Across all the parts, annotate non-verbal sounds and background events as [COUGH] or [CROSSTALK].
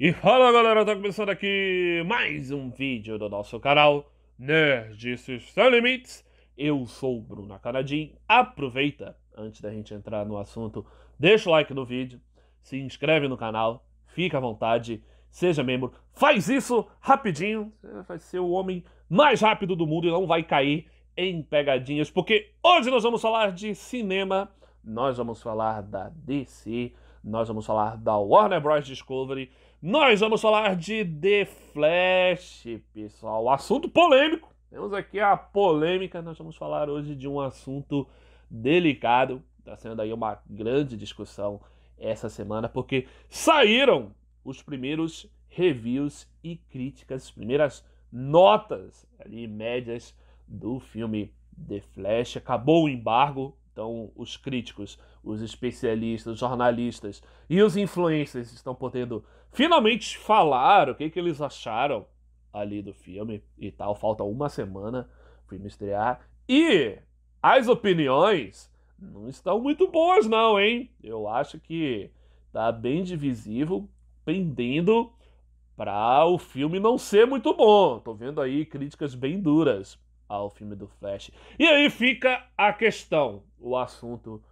E fala galera, tá começando aqui mais um vídeo do nosso canal Nerdices Sem Limites. Eu sou o Bruno Canadim. Aproveita, antes da gente entrar no assunto, deixa o like no vídeo, se inscreve no canal, fica à vontade, seja membro. Faz isso rapidinho, vai ser o homem mais rápido do mundo e não vai cair em pegadinhas, porque hoje nós vamos falar de cinema, nós vamos falar da DC, nós vamos falar da Warner Bros. Discovery nós vamos falar de The Flash, pessoal. Assunto polêmico. Temos aqui a polêmica. Nós vamos falar hoje de um assunto delicado. Está sendo aí uma grande discussão essa semana, porque saíram os primeiros reviews e críticas, as primeiras notas ali, médias do filme The Flash. Acabou o embargo, então os críticos, os especialistas, os jornalistas e os influencers estão podendo finalmente falaram o que, que eles acharam ali do filme e tal. Falta uma semana para filme estrear. E as opiniões não estão muito boas, não, hein? Eu acho que tá bem divisivo, pendendo para o filme não ser muito bom. Tô vendo aí críticas bem duras ao filme do Flash. E aí fica a questão, o assunto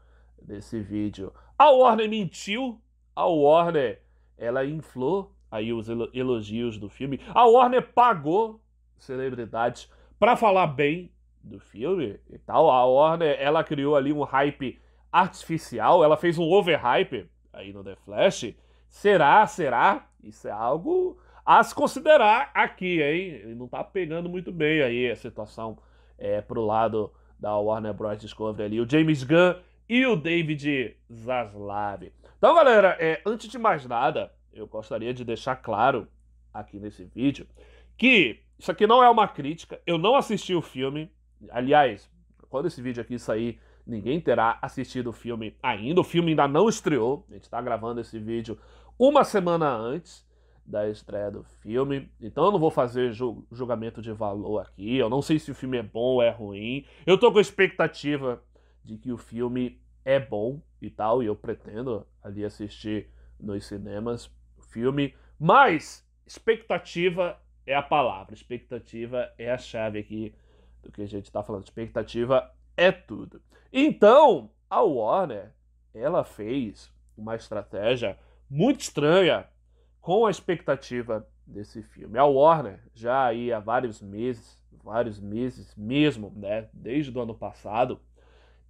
desse vídeo. A Warner mentiu? A Warner ela inflou aí os elogios do filme. A Warner pagou celebridades para falar bem do filme e tal. A Warner, ela criou ali um hype artificial, ela fez um overhype aí no The Flash. Será, será? Isso é algo a se considerar aqui, hein? Ele não tá pegando muito bem aí a situação é, pro lado da Warner Bros. Discovery ali. O James Gunn e o David Zaslav. Então, galera, é, antes de mais nada, eu gostaria de deixar claro aqui nesse vídeo que isso aqui não é uma crítica. Eu não assisti o filme. Aliás, quando esse vídeo aqui sair, ninguém terá assistido o filme ainda. O filme ainda não estreou. A gente está gravando esse vídeo uma semana antes da estreia do filme. Então eu não vou fazer julgamento de valor aqui. Eu não sei se o filme é bom ou é ruim. Eu tô com expectativa de que o filme é bom e tal, e eu pretendo ali assistir nos cinemas o filme, mas expectativa é a palavra, expectativa é a chave aqui do que a gente está falando, expectativa é tudo. Então, a Warner, ela fez uma estratégia muito estranha com a expectativa desse filme. A Warner, já aí há vários meses, vários meses mesmo, né, desde o ano passado,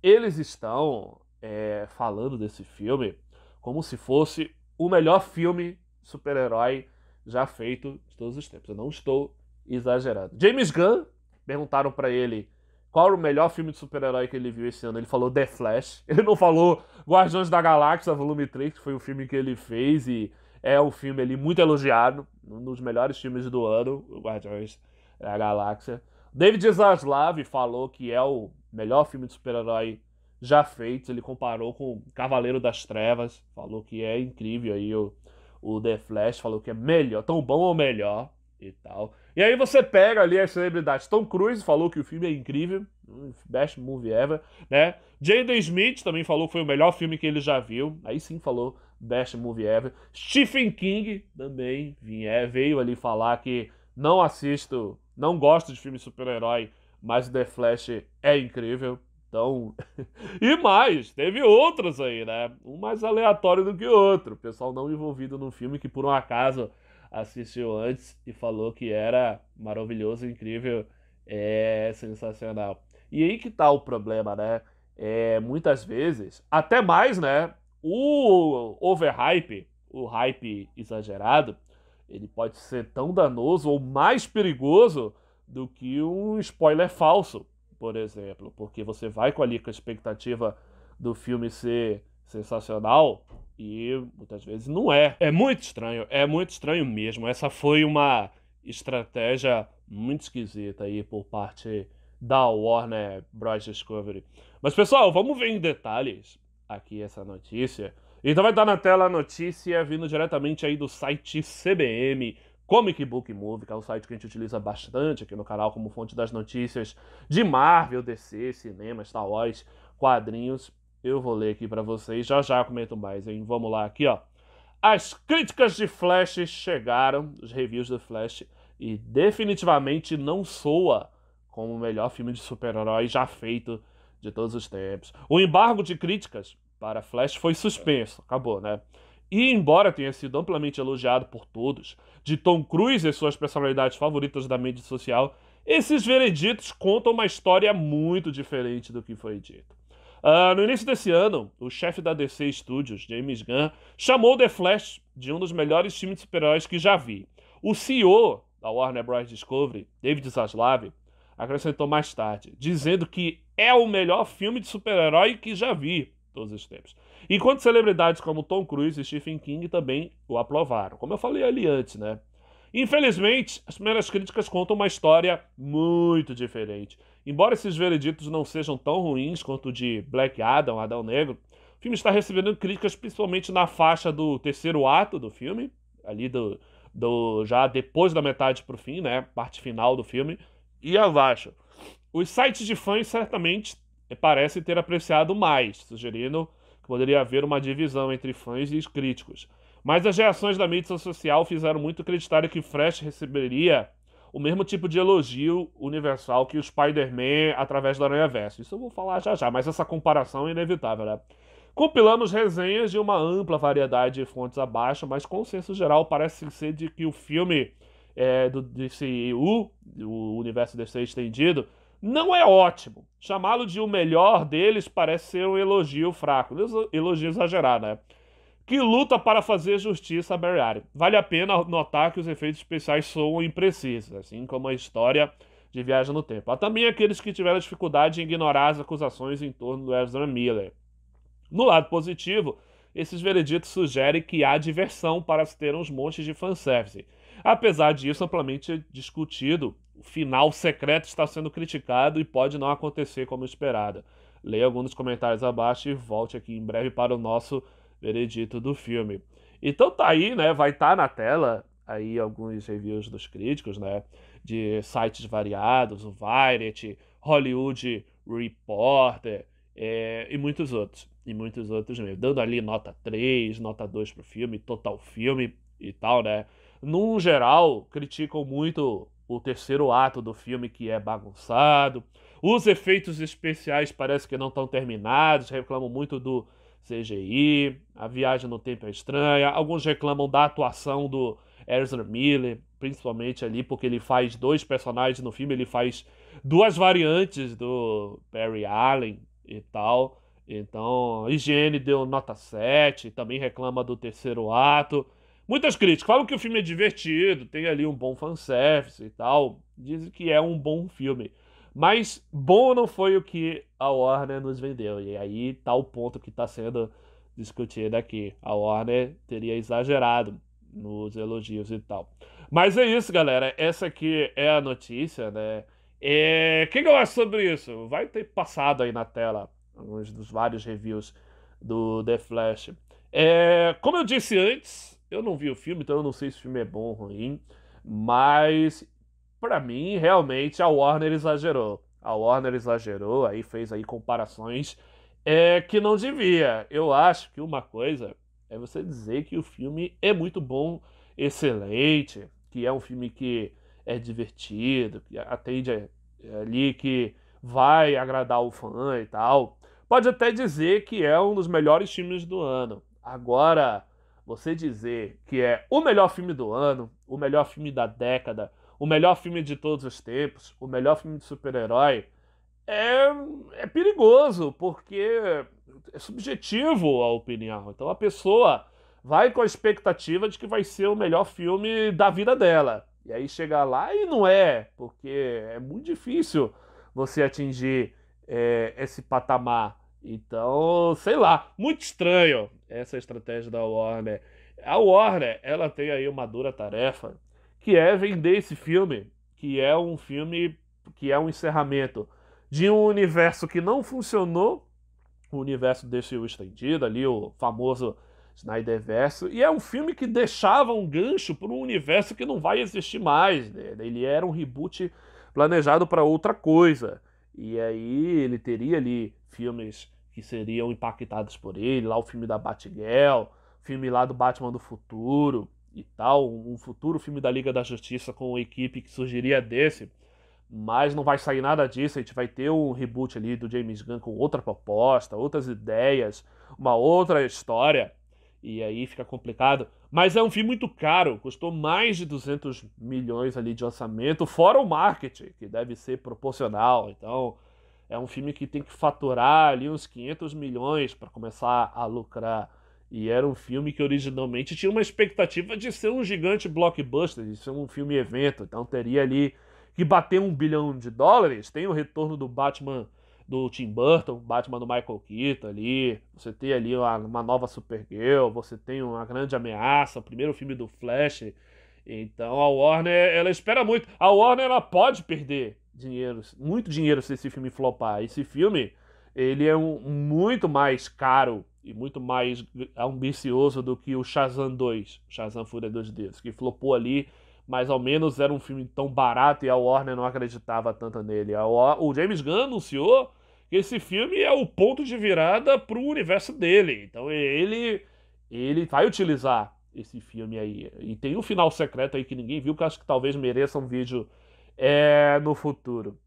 eles estão é, falando desse filme como se fosse o melhor filme super-herói já feito de todos os tempos. Eu não estou exagerando. James Gunn, perguntaram para ele qual o melhor filme de super-herói que ele viu esse ano. Ele falou The Flash. [LAUGHS] Ele não falou Guardiões da Galáxia Volume 3, que foi o filme que ele fez e é um filme ali muito elogiado, um dos melhores filmes do ano, Guardiões da Galáxia. David Zaslav falou que é o melhor filme de super-herói já feitos. Ele comparou com Cavaleiro das Trevas, falou que é incrível aí o, o The Flash, falou que é melhor, tão bom ou melhor e tal. E aí você pega ali as celebridades. Tom Cruise falou que o filme é incrível, best movie ever, né? Jaden Smith também falou que foi o melhor filme que ele já viu. Aí sim falou best movie ever. Stephen King também vinha, é, veio ali falar que não assisto, não gosto de filme super-herói, mas The Flash é incrível. Então, [LAUGHS] e mais, teve outros aí, né? Um mais aleatório do que o outro. pessoal não envolvido no filme que por um acaso assistiu antes e falou que era maravilhoso, incrível, é sensacional. E aí que tá o problema, né? É, muitas vezes, até mais, né? O overhype, o hype exagerado, ele pode ser tão danoso ou mais perigoso do que um spoiler falso por exemplo, porque você vai com ali com a expectativa do filme ser sensacional e muitas vezes não é. É muito estranho, é muito estranho mesmo. Essa foi uma estratégia muito esquisita aí por parte da Warner Bros Discovery. Mas pessoal, vamos ver em detalhes aqui essa notícia. Então vai estar na tela a notícia vindo diretamente aí do site CBM Comic Book Movie, que é o site que a gente utiliza bastante aqui no canal como fonte das notícias de Marvel, DC, cinema, Star Wars, quadrinhos. Eu vou ler aqui para vocês, já já comento mais, hein? Vamos lá aqui, ó. As críticas de Flash chegaram, os reviews do Flash, e definitivamente não soa como o melhor filme de super-herói já feito de todos os tempos. O embargo de críticas para Flash foi suspenso, acabou, né? E, embora tenha sido amplamente elogiado por todos, de Tom Cruise e suas personalidades favoritas da mídia social, esses vereditos contam uma história muito diferente do que foi dito. Uh, no início desse ano, o chefe da DC Studios, James Gunn, chamou The Flash de um dos melhores times de super-heróis que já vi. O CEO da Warner Bros. Discovery, David Zaslav, acrescentou mais tarde, dizendo que é o melhor filme de super-herói que já vi todos os tempos. Enquanto celebridades como Tom Cruise e Stephen King também o aprovaram, como eu falei ali antes, né? Infelizmente, as primeiras críticas contam uma história muito diferente. Embora esses vereditos não sejam tão ruins quanto o de Black Adam, Adão Negro, o filme está recebendo críticas principalmente na faixa do terceiro ato do filme, ali do, do já depois da metade para o fim, né, parte final do filme, e abaixo. Os sites de fãs certamente parecem ter apreciado mais, sugerindo que poderia haver uma divisão entre fãs e críticos. Mas as reações da mídia social fizeram muito acreditar que Fresh receberia o mesmo tipo de elogio universal que o Spider-Man através do Aranha Verso. Isso eu vou falar já já, mas essa comparação é inevitável, né? Compilamos resenhas de uma ampla variedade de fontes abaixo, mas consenso geral parece ser de que o filme é, do DCU, o universo DC estendido, não é ótimo. Chamá-lo de o melhor deles parece ser um elogio fraco, elogio exagerado, né? Que luta para fazer justiça a Barry Vale a pena notar que os efeitos especiais são imprecisos, assim como a história de Viagem no Tempo. Há também aqueles que tiveram dificuldade em ignorar as acusações em torno do Ezra Miller. No lado positivo, esses vereditos sugerem que há diversão para se ter uns montes de fanservice. Apesar disso, amplamente discutido o final secreto está sendo criticado e pode não acontecer como esperado. Leia alguns comentários abaixo e volte aqui em breve para o nosso veredito do filme. Então tá aí, né? Vai estar tá na tela aí alguns reviews dos críticos, né? De sites variados, o Variety, Hollywood Reporter é, e muitos outros. E muitos outros mesmo. Dando ali nota 3, nota 2 pro filme, total filme e tal, né? Num geral, criticam muito o terceiro ato do filme que é bagunçado. Os efeitos especiais parece que não estão terminados, reclamam muito do CGI, a viagem no tempo é estranha. Alguns reclamam da atuação do Ezra Miller, principalmente ali porque ele faz dois personagens no filme, ele faz duas variantes do Barry Allen e tal. Então, Higiene deu nota 7, também reclama do terceiro ato. Muitas críticas. Falam que o filme é divertido, tem ali um bom fanservice e tal. Dizem que é um bom filme. Mas bom não foi o que a Warner nos vendeu. E aí tá o ponto que está sendo discutido aqui. A Warner teria exagerado nos elogios e tal. Mas é isso, galera. Essa aqui é a notícia, né? É... O que, que eu acho sobre isso? Vai ter passado aí na tela alguns dos vários reviews do The Flash. É... Como eu disse antes, eu não vi o filme, então eu não sei se o filme é bom ou ruim, mas para mim realmente a Warner exagerou. A Warner exagerou, aí fez aí comparações é, que não devia. Eu acho que uma coisa é você dizer que o filme é muito bom, excelente, que é um filme que é divertido, que atende é, ali que vai agradar o fã e tal. Pode até dizer que é um dos melhores filmes do ano. Agora, você dizer que é o melhor filme do ano, o melhor filme da década, o melhor filme de todos os tempos, o melhor filme de super-herói, é, é perigoso, porque é subjetivo a opinião. Então a pessoa vai com a expectativa de que vai ser o melhor filme da vida dela. E aí chega lá e não é, porque é muito difícil você atingir é, esse patamar. Então, sei lá, muito estranho essa estratégia da Warner. A Warner, ela tem aí uma dura tarefa, que é vender esse filme, que é um filme que é um encerramento de um universo que não funcionou, o universo deixou estendido ali, o famoso Snyderverse e é um filme que deixava um gancho para um universo que não vai existir mais. Né? Ele era um reboot planejado para outra coisa. E aí ele teria ali filmes que seriam impactados por ele, lá o filme da Batgirl, filme lá do Batman do Futuro e tal, um futuro filme da Liga da Justiça com uma equipe que surgiria desse, mas não vai sair nada disso, a gente vai ter um reboot ali do James Gunn com outra proposta, outras ideias, uma outra história, e aí fica complicado. Mas é um filme muito caro, custou mais de 200 milhões ali de orçamento, fora o marketing, que deve ser proporcional, então é um filme que tem que faturar ali uns 500 milhões para começar a lucrar. E era um filme que originalmente tinha uma expectativa de ser um gigante blockbuster, de ser um filme evento. Então teria ali que bater um bilhão de dólares. Tem o retorno do Batman do Tim Burton, Batman do Michael Keaton ali. Você tem ali uma, uma nova Supergirl, você tem uma grande ameaça, o primeiro filme do Flash. Então a Warner, ela espera muito. A Warner, ela pode perder dinheiro, muito dinheiro se esse filme flopar. Esse filme, ele é um, muito mais caro e muito mais ambicioso do que o Shazam 2, Shazam Fúria dos Deuses, que flopou ali, mas ao menos era um filme tão barato e a Warner não acreditava tanto nele. o James Gunn anunciou que esse filme é o ponto de virada para o universo dele. Então ele ele vai utilizar esse filme aí. E tem um final secreto aí que ninguém viu, que acho que talvez mereça um vídeo é, no futuro.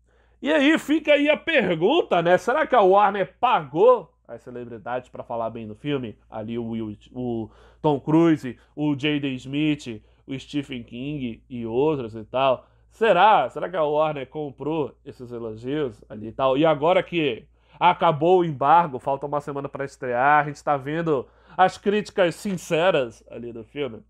E aí fica aí a pergunta, né? Será que a Warner pagou as celebridades para falar bem no filme? Ali o, Will, o Tom Cruise, o Jaden Smith, o Stephen King e outros e tal. Será? Será que a Warner comprou esses elogios ali e tal? E agora que acabou o embargo, falta uma semana para estrear, a gente está vendo as críticas sinceras ali do filme.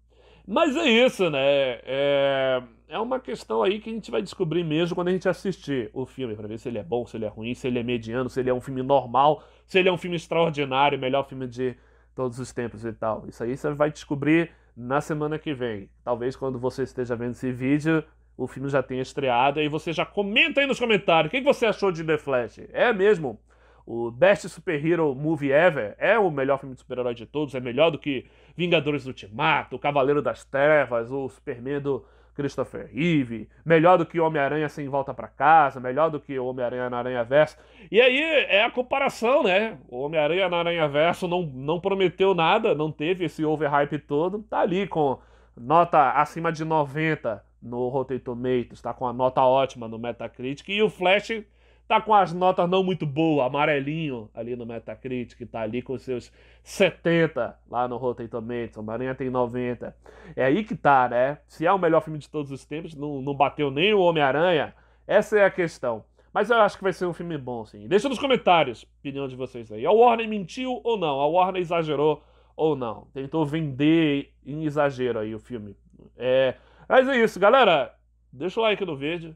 Mas é isso, né? É, é uma questão aí que a gente vai descobrir mesmo quando a gente assistir o filme, para ver se ele é bom, se ele é ruim, se ele é mediano, se ele é um filme normal, se ele é um filme extraordinário, melhor filme de todos os tempos e tal. Isso aí você vai descobrir na semana que vem. Talvez quando você esteja vendo esse vídeo, o filme já tenha estreado e você já comenta aí nos comentários o que você achou de The Flash. É mesmo o Best Superhero Movie Ever é o melhor filme de super-herói de todos, é melhor do que Vingadores Ultimato, O Cavaleiro das Trevas, o Superman do Christopher Reeve, melhor do que Homem-Aranha sem volta para casa, melhor do que Homem-Aranha na Aranha Verso. E aí é a comparação, né? O Homem-Aranha na Aranha Verso não, não prometeu nada, não teve esse overhype todo, tá ali com nota acima de 90 no Rotten Tomatoes, tá com a nota ótima no Metacritic e o Flash tá com as notas não muito boas, amarelinho ali no Metacritic, tá ali com seus 70 lá no Rotten Tomatoes, o Maranhão tem 90. É aí que tá, né? Se é o melhor filme de todos os tempos, não, não bateu nem o Homem-Aranha, essa é a questão. Mas eu acho que vai ser um filme bom, sim. Deixa nos comentários a opinião de vocês aí. A Warner mentiu ou não? A Warner exagerou ou não? Tentou vender em exagero aí o filme. É... Mas é isso, galera. Deixa o like no vídeo.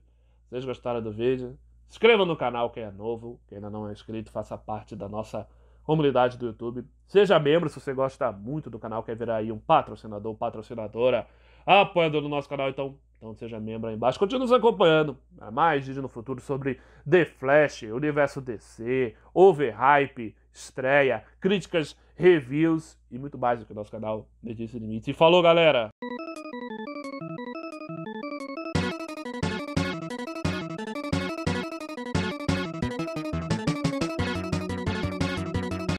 Vocês gostaram do vídeo? inscreva no canal quem é novo, quem ainda não é inscrito, faça parte da nossa comunidade do YouTube. Seja membro se você gosta muito do canal, quer virar aí um patrocinador, patrocinadora, apoiador do nosso canal, então, então seja membro aí embaixo. Continue nos acompanhando. mais vídeos no futuro sobre The Flash, Universo DC, Overhype, estreia, críticas, reviews e muito mais do que o nosso canal Notícias Limites. E falou, galera!